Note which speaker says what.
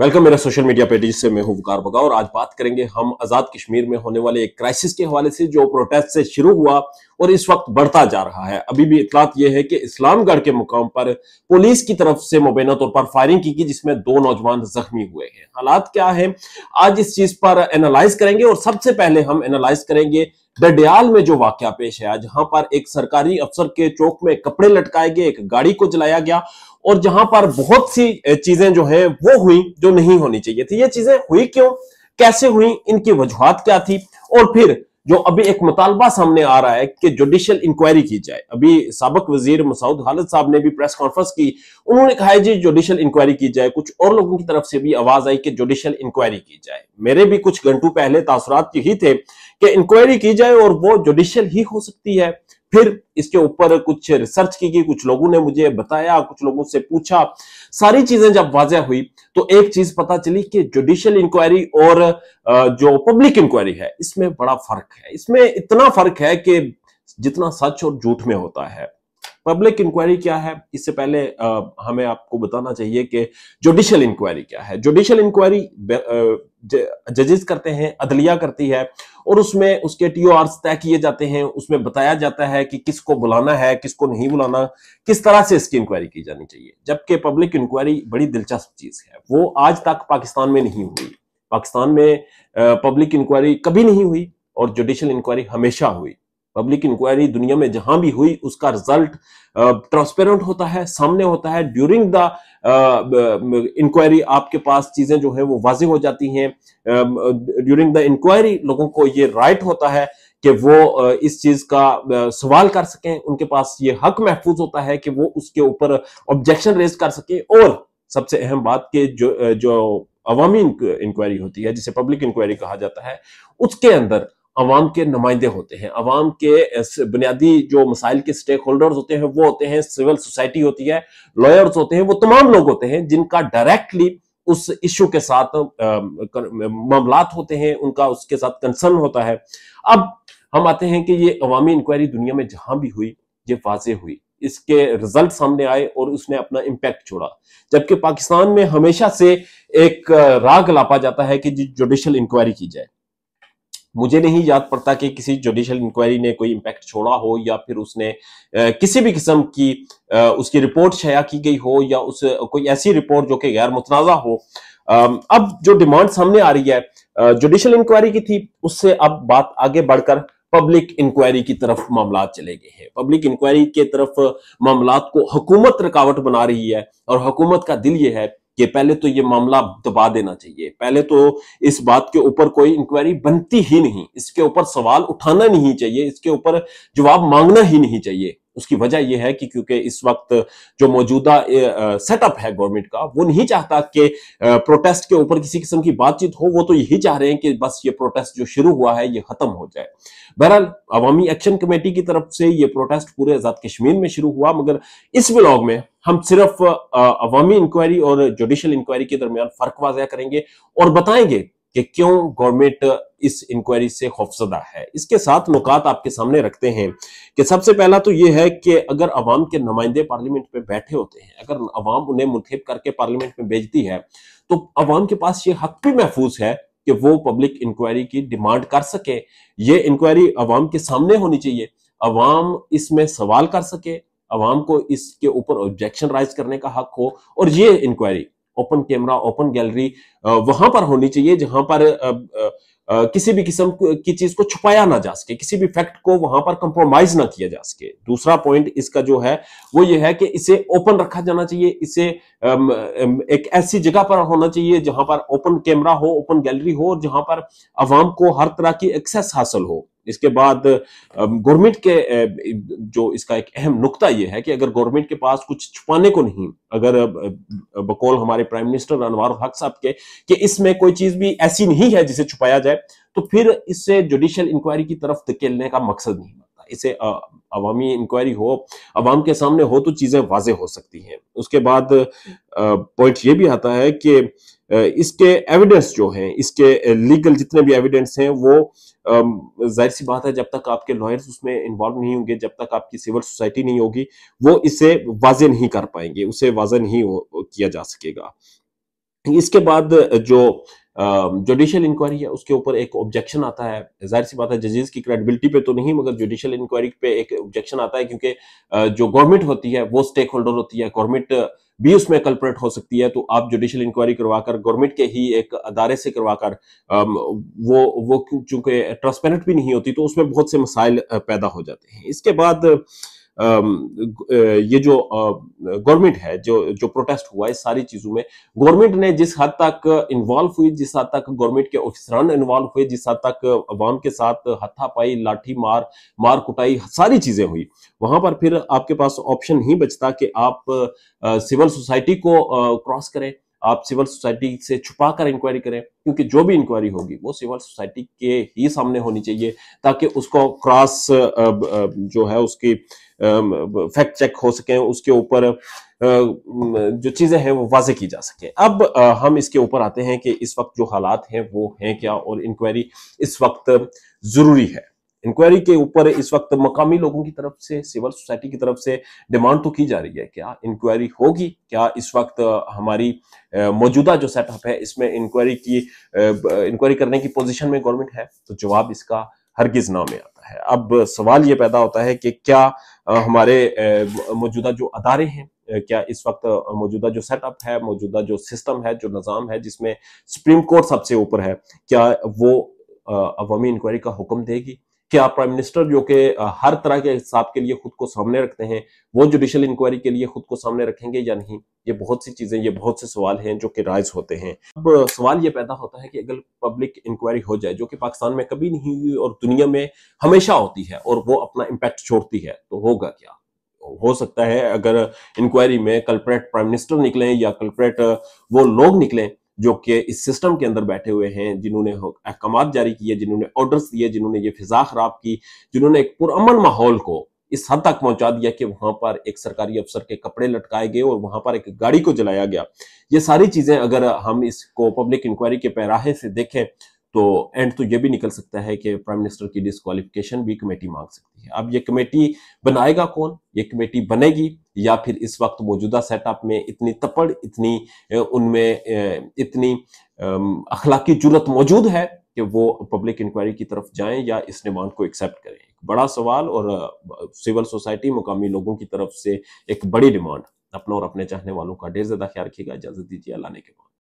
Speaker 1: welcome मेरा social media page से मैं हूं वकार बगा और आज बात करेंगे हम आजाद कश्मीर में होने वाले एक क्राइसिस के हवाले से जो प्रोटेस्ट से शुरू हुआ और इस वक्त बढ़ता जा रहा है अभी भी इतलात यह है कि इस्लामगढ़ के मुकाम पर पुलिस की तरफ से मुबैना तौर पर फायरिंग की गई जिसमें दो नौजवान जख्मी हुए हैं हालात क्या है आज इस चीज पर एनालाइज करेंगे और सबसे पहले हम एनालाइज करेंगे डडियाल में जो वाक्य पेश है जहां पर एक सरकारी अफसर के चौक में कपड़े लटकाए गए एक गाड़ी को जलाया गया और जहां पर बहुत सी चीजें जो है वो हुई जो नहीं होनी चाहिए थी ये चीजें हुई क्यों कैसे हुई इनकी वजूहत क्या थी और फिर जो अभी एक मुतालबा सामने आ रहा है कि जुडिशियल इंक्वायरी की जाए अभी सबक वजीर मसाउद खालिद साहब ने भी प्रेस कॉन्फ्रेंस की उन्होंने कहा है जी जुडिशियल इंक्वायरी की जाए कुछ और लोगों की तरफ से भी आवाज आई कि जुडिशियल इंक्वायरी की जाए मेरे भी कुछ घंटों पहले तासरात यही थे कि इंक्वायरी की जाए और वो जुडिशियल ही हो सकती है फिर इसके ऊपर कुछ रिसर्च की गई कुछ लोगों ने मुझे बताया कुछ लोगों से पूछा सारी चीजें जब वाजह हुई तो एक चीज पता चली कि जुडिशियल इंक्वायरी और जो पब्लिक इंक्वायरी है इसमें बड़ा फर्क है इसमें इतना फर्क है कि जितना सच और झूठ में होता है पब्लिक इंक्वायरी क्या है इससे पहले आ, हमें आपको बताना चाहिए कि जुडिशियल इंक्वायरी क्या है जुडिशियल इंक्वायरी जजेस करते हैं अदलिया करती है और उसमें उसके टी तय किए जाते हैं उसमें बताया जाता है कि किसको बुलाना है किसको नहीं बुलाना किस तरह से इसकी इंक्वायरी की जानी चाहिए जबकि पब्लिक इंक्वायरी बड़ी दिलचस्प चीज है वो आज तक पाकिस्तान में नहीं हुई पाकिस्तान में पब्लिक इंक्वायरी कभी नहीं हुई और जुडिशियल इंक्वायरी हमेशा हुई पब्लिक इंक्वायरी दुनिया में जहां भी हुई उसका रिजल्ट ट्रांसपेरेंट होता है सामने होता है ड्यूरिंग द इंक्वायरी आपके पास चीजें जो है वो वाजे हो जाती हैं ड्यूरिंग द इंक्वायरी लोगों को ये राइट होता है कि वो इस चीज का सवाल कर सकें उनके पास ये हक महफूज होता है कि वो उसके ऊपर ऑब्जेक्शन रेज कर सकें और सबसे अहम बात के जो जो अवामी इंक्वायरी होती है जिसे पब्लिक इंक्वायरी कहा जाता है उसके अंदर अवाम के नुमाइंदे होते हैं अवाम के बुनियादी जो मसाइल के स्टेक होल्डर्स होते हैं वो होते हैं सिविल सोसाइटी होती है लॉयर्स होते हैं वो तमाम लोग होते हैं जिनका डायरेक्टली उस इशू के साथ मामला होते हैं उनका उसके साथ कंसर्न होता है अब हम आते हैं कि ये अवामी इंक्वायरी दुनिया में जहां भी हुई ये वाजे हुई इसके रिजल्ट सामने आए और उसने अपना इम्पैक्ट छोड़ा जबकि पाकिस्तान में हमेशा से एक राग लापा जाता है कि जुडिशल इंक्वायरी की जाए मुझे नहीं याद पड़ता कि किसी जुडिशल इंक्वायरी ने कोई इंपैक्ट छोड़ा हो या फिर उसने किसी भी किस्म की उसकी रिपोर्ट शया की गई हो या उस कोई ऐसी रिपोर्ट जो कि गैर मुतनाज़ा हो अब जो डिमांड सामने आ रही है जुडिशल इंक्वायरी की थी उससे अब बात आगे बढ़कर पब्लिक इंक्वायरी की तरफ मामला चले गए हैं पब्लिक इंक्वायरी के तरफ मामला को हुकूमत रुकावट बना रही है और हुकूमत का दिल यह है कि पहले तो ये मामला दबा देना चाहिए पहले तो इस बात के ऊपर कोई इंक्वायरी बनती ही नहीं इसके ऊपर सवाल उठाना नहीं चाहिए इसके ऊपर जवाब मांगना ही नहीं चाहिए उसकी वजह यह है कि क्योंकि इस वक्त जो मौजूदा सेटअप है गवर्नमेंट का वो नहीं चाहता कि प्रोटेस्ट के ऊपर किसी किस्म की बातचीत हो वो तो यही चाह रहे हैं कि बस ये प्रोटेस्ट जो शुरू हुआ है ये खत्म हो जाए बहरहाल अवामी एक्शन कमेटी की तरफ से ये प्रोटेस्ट पूरे आजाद कश्मीर में शुरू हुआ मगर इस ब्लॉग में हम सिर्फ अवामी इंक्वायरी और जुडिशल इंक्वायरी के दरमियान फर्क वाजिया करेंगे और बताएंगे कि क्यों गवर्नमेंट इस इंक्वायरी से खौफजदा है इसके साथ नुकात आपके सामने रखते हैं कि सबसे पहला तो यह है कि अगर अवाम के नुमाइंदे पार्लियामेंट में बैठे होते हैं अगर अवाम उन्हें मुंतब करके पार्लियामेंट में भेजती है तो अवाम के पास ये हक भी महफूज है कि वो पब्लिक इंक्वायरी की डिमांड कर सके ये इंक्वायरी अवाम के सामने होनी चाहिए अवाम इसमें सवाल कर सके अवाम को इसके ऊपर ऑब्जेक्शन राइज करने का हक हो और ये inquiry open camera open gallery वहां पर होनी चाहिए जहां पर आ, आ, आ, किसी भी किस्म की चीज को छुपाया ना जा सके किसी भी फैक्ट को वहां पर कंप्रोमाइज ना किया जा सके दूसरा पॉइंट इसका जो है वो ये है कि इसे ओपन रखा जाना चाहिए इसे अम, एक ऐसी जगह पर होना चाहिए जहां पर ओपन कैमरा हो ओपन गैलरी हो जहां पर आवाम को हर तरह की एक्सेस हासिल हो इसके बाद गवर्नमेंट के जो इसका एक अहम नुकता यह है कि अगर गवर्नमेंट के पास कुछ छुपाने को नहीं अगर बकौल हमारे प्राइम मिनिस्टर अनवर हक साहब के कि इसमें कोई चीज भी ऐसी नहीं है जिसे छुपाया जाए तो फिर इससे जुडिशियल इंक्वायरी की तरफ धकेलने का मकसद नहीं बनता इसे अवामी इंक्वायरी हो अवाम के सामने हो तो चीजें वाजे हो सकती हैं उसके बाद पॉइंट ये भी आता है कि इसके एविडेंस जो हैं इसके लीगल जितने भी एविडेंस हैं वो जाहिर सी बात है जब तक आपके लॉयर्स उसमें इन्वॉल्व नहीं होंगे जब तक आपकी सिविल सोसाइटी नहीं होगी वो इसे वाजे नहीं कर पाएंगे उसे वाजे नहीं किया जा सकेगा इसके बाद जो जुडिशल इंक्वायरी है उसके ऊपर एक ऑब्जेक्शन आता है जाहिर सी बात है जजेस की क्रेडिबिलिटी पे तो नहीं मगर जुडिशियल इंक्वायरी पे एक ऑब्जेक्शन आता है क्योंकि जो गवर्नमेंट होती है वो स्टेक होल्डर होती है गवर्नमेंट भी उसमें कल्परेट हो सकती है तो आप जुडिशल इंक्वायरी करवाकर गवर्नमेंट के ही एक अदारे से करवाकर वो वो चूंकि ट्रांसपेरेंट भी नहीं होती तो उसमें बहुत से मसाइल पैदा हो जाते हैं इसके बाद ये जो गवर्नमेंट है जो जो प्रोटेस्ट हुआ इस सारी चीजों में गवर्नमेंट ने जिस हद तक इन्वॉल्व हुई जिस हद तक गवर्नमेंट के ऑफिसरान इन्वॉल्व हुए जिस हद तक अवाम के साथ पाई लाठी मार मार कुटाई सारी चीजें हुई वहां पर फिर आपके पास ऑप्शन ही बचता कि आप सिविल सोसाइटी को क्रॉस करें आप सिविल सोसाइटी से छुपा कर इंक्वायरी करें क्योंकि जो भी इंक्वायरी होगी वो सिविल सोसाइटी के ही सामने होनी चाहिए ताकि उसको क्रॉस जो है उसकी फैक्ट चेक हो सके उसके ऊपर जो चीज़ें हैं वो वाजे की जा सके अब हम इसके ऊपर आते हैं कि इस वक्त जो हालात हैं वो हैं क्या और इंक्वायरी इस वक्त ज़रूरी है इंक्वायरी के ऊपर इस वक्त मकामी लोगों की तरफ से सिविल सोसाइटी की तरफ से डिमांड तो की जा रही है क्या इंक्वायरी होगी क्या इस वक्त हमारी मौजूदा जो सेटअप है इसमें इंक्वायरी की इंक्वायरी करने की पोजिशन में गवर्नमेंट है तो जवाब इसका हरगिज ना में आता है अब सवाल ये पैदा होता है कि क्या हमारे मौजूदा जो अदारे हैं क्या इस वक्त मौजूदा जो सेटअप है मौजूदा जो सिस्टम है जो निज़ाम है जिसमें सुप्रीम कोर्ट सबसे ऊपर है क्या वो अवमी इंक्वायरी का हुक्म देगी क्या प्राइम मिनिस्टर जो कि हर तरह के हिसाब के लिए खुद को सामने रखते हैं वो जुडिशल इंक्वायरी के लिए खुद को सामने रखेंगे या नहीं ये बहुत सी चीजें ये बहुत से सवाल हैं जो कि राइज होते हैं अब सवाल ये पैदा होता है कि अगर पब्लिक इंक्वायरी हो जाए जो कि पाकिस्तान में कभी नहीं हुई और दुनिया में हमेशा होती है और वो अपना इम्पैक्ट छोड़ती है तो होगा क्या हो सकता है अगर इंक्वायरी में कल्परेट प्राइम मिनिस्टर निकले या कल्परेट वो लोग निकले जो कि इस सिस्टम के अंदर बैठे हुए हैं जिन्होंने अहकाम जारी किए जिन्होंने ऑर्डर्स दिए जिन्होंने ये फिजा खराब की जिन्होंने एक पुरमन माहौल को इस हद तक पहुंचा दिया कि वहां पर एक सरकारी अफसर के कपड़े लटकाए गए और वहां पर एक गाड़ी को जलाया गया ये सारी चीजें अगर हम इसको पब्लिक इंक्वायरी के पैराहे से देखें तो एंड तो ये भी निकल सकता है कि प्राइम मिनिस्टर की डिसक्वालिफिकेशन भी कमेटी मांग सकती है अब ये कमेटी बनाएगा कौन ये कमेटी बनेगी या फिर इस वक्त मौजूदा सेटअप में इतनी तपड़ इतनी उनमें इतनी अखलाकी जरूरत मौजूद है कि वो पब्लिक इंक्वायरी की तरफ जाएं या इस डिमांड को एक्सेप्ट करें एक बड़ा सवाल और सिविल सोसाइटी मुकामी लोगों की तरफ से एक बड़ी डिमांड अपना और अपने चाहने वालों का ढेर ज़्यादा ख्याल रखिएगा इजाज़त दीजिए अल्लाह ने के बाद